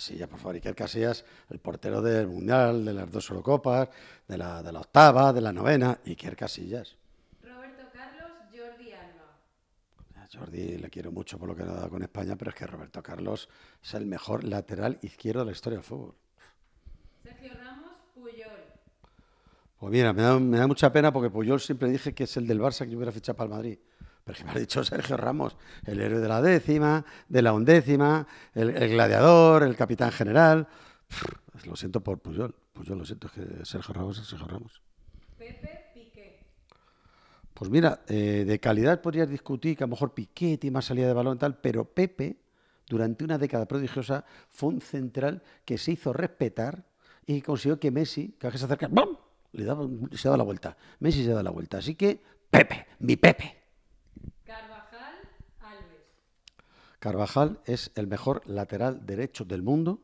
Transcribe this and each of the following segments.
Casillas, por favor, Iker Casillas, el portero del Mundial, de las dos Eurocopas, de la, de la octava, de la novena, Iker Casillas. Roberto Carlos, Jordi Alba. Jordi le quiero mucho por lo que ha dado con España, pero es que Roberto Carlos es el mejor lateral izquierdo de la historia del fútbol. Sergio Ramos, Puyol. Pues mira, me da, me da mucha pena porque Puyol siempre dije que es el del Barça que yo hubiera fichado para el Madrid. Porque me ha dicho Sergio Ramos, el héroe de la décima, de la undécima, el, gladiador, el capitán general. lo siento por Puyol. Pues Puyol, pues lo siento, es que Sergio Ramos es Sergio Ramos. Pepe Piqué. Pues mira, eh, de calidad podrías discutir que a lo mejor Piqué tiene más salida de balón tal, pero Pepe, durante una década prodigiosa, fue un central que se hizo respetar y consiguió que Messi, que a que se acerca, ¡bum! le daba, se daba la vuelta. Messi se da la vuelta. Así que, Pepe, mi Pepe. Carvajal es el mejor lateral derecho del mundo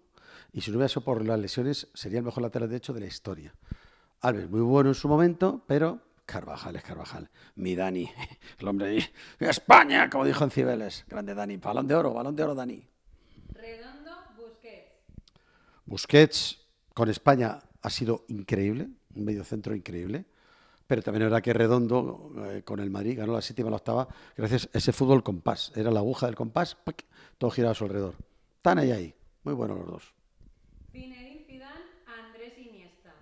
y si no hubiera por las lesiones sería el mejor lateral derecho de la historia. Alves, muy bueno en su momento, pero Carvajal es Carvajal. Mi Dani, el hombre de España, como dijo en Cibeles. Grande Dani, balón de oro, balón de oro Dani. Redondo Busquets. Busquets con España ha sido increíble, un mediocentro increíble. Pero también era que Redondo eh, con el Madrid ganó la séptima, la octava, gracias a ese fútbol compás. Era la aguja del compás, todo giraba a su alrededor. Tan ahí, ahí. Muy buenos los dos. Zinedine Zidane, Andrés Iniesta.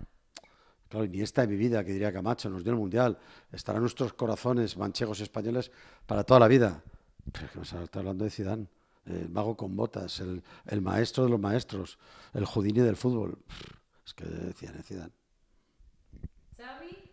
Claro, Iniesta de mi vida, que diría Camacho, nos dio el Mundial. Estarán nuestros corazones manchegos españoles para toda la vida. Pero es que nos está hablando de Zidane. El mago con botas, el, maestro de los maestros, el Houdini del fútbol. Es que decían eh, Zidane. Xavi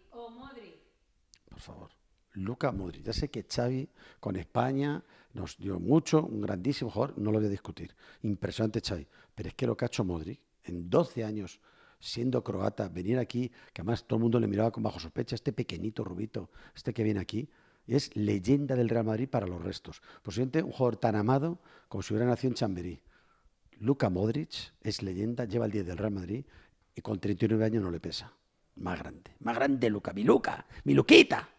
favor. Luca Modric. Ya sé que Xavi con España nos dio mucho, un grandísimo jugador, no lo voy a discutir. Impresionante Xavi. Pero es que lo que ha hecho Modric en 12 años siendo croata, venir aquí, que además todo el mundo le miraba con bajo sospecha, este pequeñito rubito, este que viene aquí, es leyenda del Real Madrid para los restos. Por pues Posiblemente un jugador tan amado como si hubiera nacido en Chamberí. Luca Modric es leyenda, lleva el 10 del Real Madrid y con 39 años no le pesa. Más grande, más grande Luca, mi Luca, mi Luquita.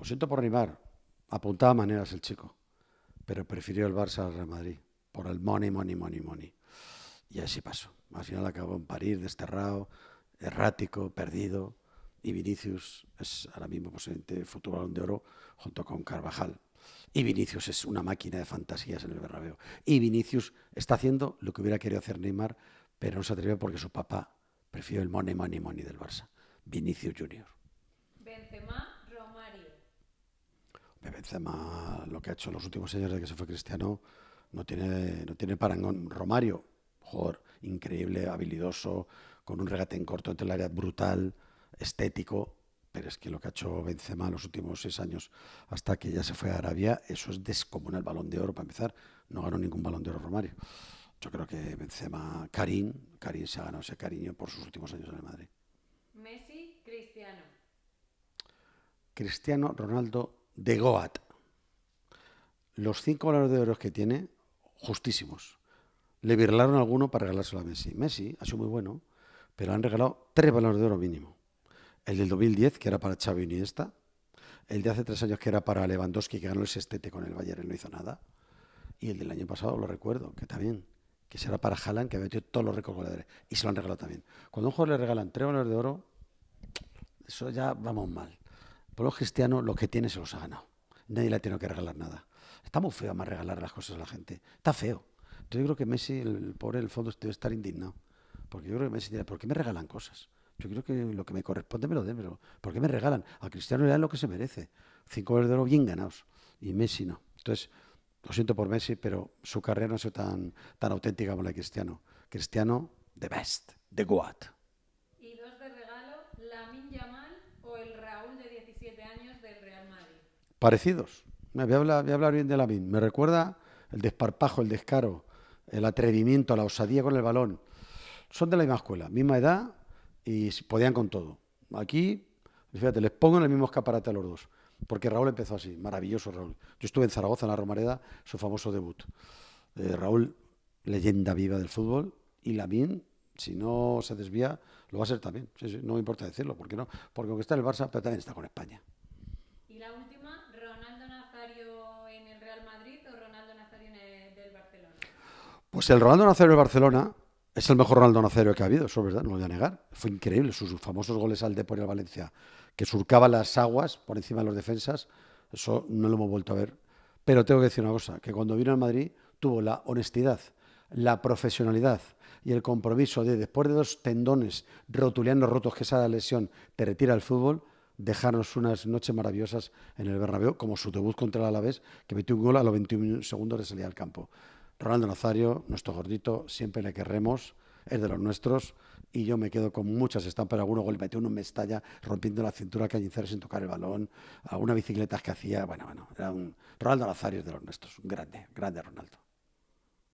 Lo siento por Neymar, Apuntaba maneras el chico. Pero prefirió el Barça al Real Madrid. Por el money, money, money, money. Y así pasó. Al final acabó en París, desterrado, errático, perdido. Y Vinicius es ahora mismo posiblemente futuro de oro junto con Carvajal. Y Vinicius es una máquina de fantasías en el Bernabéu. Y Vinicius está haciendo lo que hubiera querido hacer Neymar, pero no se atrevió porque su papá prefirió el money, money, money del Barça. Vinicius Junior. Benzema, lo que ha hecho en los últimos años desde que se fue Cristiano, no tiene, no tiene parangón. Romario, jugador increíble, habilidoso, con un regate en corto entre el área brutal, estético, pero es que lo que ha hecho Benzema en los últimos seis años hasta que ya se fue a Arabia, eso es descomunal. Balón de oro, para empezar, no ganó ningún balón de oro Romario. Yo creo que Benzema, Karim, Karim se ha ganado ese cariño por sus últimos años en el Madrid. Messi, Cristiano. Cristiano, Ronaldo, de Goat. Los cinco valores de oro que tiene, justísimos. Le virlaron alguno para regalárselo a Messi. Messi ha sido muy bueno, pero han regalado tres valores de oro mínimo. El del 2010, que era para Xavi Iniesta. El de hace tres años, que era para Lewandowski, que ganó el sextete con el Bayern y no hizo nada. Y el del año pasado, lo recuerdo, que también, que será para Haaland, que ha metido todos los récords goleadores. Y se lo han regalado también. Cuando a un jugador le regalan tres valores de oro, eso ya vamos mal. Por lo cristiano lo que tiene se los ha ganado. Nadie le tiene que regalar nada. Está muy feo más regalar las cosas a la gente. Está feo. Entonces yo creo que Messi, el pobre, el fondo debe estar indignado. Porque yo creo que Messi dirá, ¿por qué me regalan cosas? Yo creo que lo que me corresponde me lo den, pero ¿por qué me regalan? A Cristiano le dan lo que se merece. Cinco goles de oro bien ganados. Y Messi no. Entonces, lo siento por Messi, pero su carrera no ha sido tan, tan auténtica como la de Cristiano. Cristiano, the best, the God. parecidos. Voy a, hablar, bien de Lamin. Me recuerda el desparpajo, el descaro, el atrevimiento, la osadía con el balón. Son de la misma escuela, misma edad y podían con todo. Aquí, fíjate, les pongo en el mismo escaparate a los dos. Porque Raúl empezó así, maravilloso Raúl. Yo estuve en Zaragoza, en la Romareda, su famoso debut. Eh, Raúl, leyenda viva del fútbol, y Lamin, si no se desvía, lo va a ser también. no me importa decirlo, porque no, porque aunque está en el Barça, pero también está con España. Y la sea, pues el Ronaldo Nazario de Barcelona es el mejor Ronaldo Nazario que ha habido, eso es verdad, no lo voy a negar. Fue increíble, sus famosos goles al Depor y Valencia, que surcaba las aguas por encima de los defensas, eso no lo hemos vuelto a ver. Pero tengo que decir una cosa, que cuando vino a Madrid tuvo la honestidad, la profesionalidad y el compromiso de, después de dos tendones rotulianos rotos que esa lesión te retira el fútbol, dejarnos unas noches maravillosas en el Bernabéu, como su debut contra el Alavés, que metió un gol a los 21 segundos de salida al campo. Ronaldo Nazario, nuestro gordito, siempre le querremos, es de los nuestros y yo me quedo con muchas estampas, algunos goles, metió uno en Mestalla rompiendo la cintura que Cañizares sin tocar el balón, alguna bicicleta que hacía, bueno, bueno, era un Ronaldo Nazario es de los nuestros, un grande, grande Ronaldo.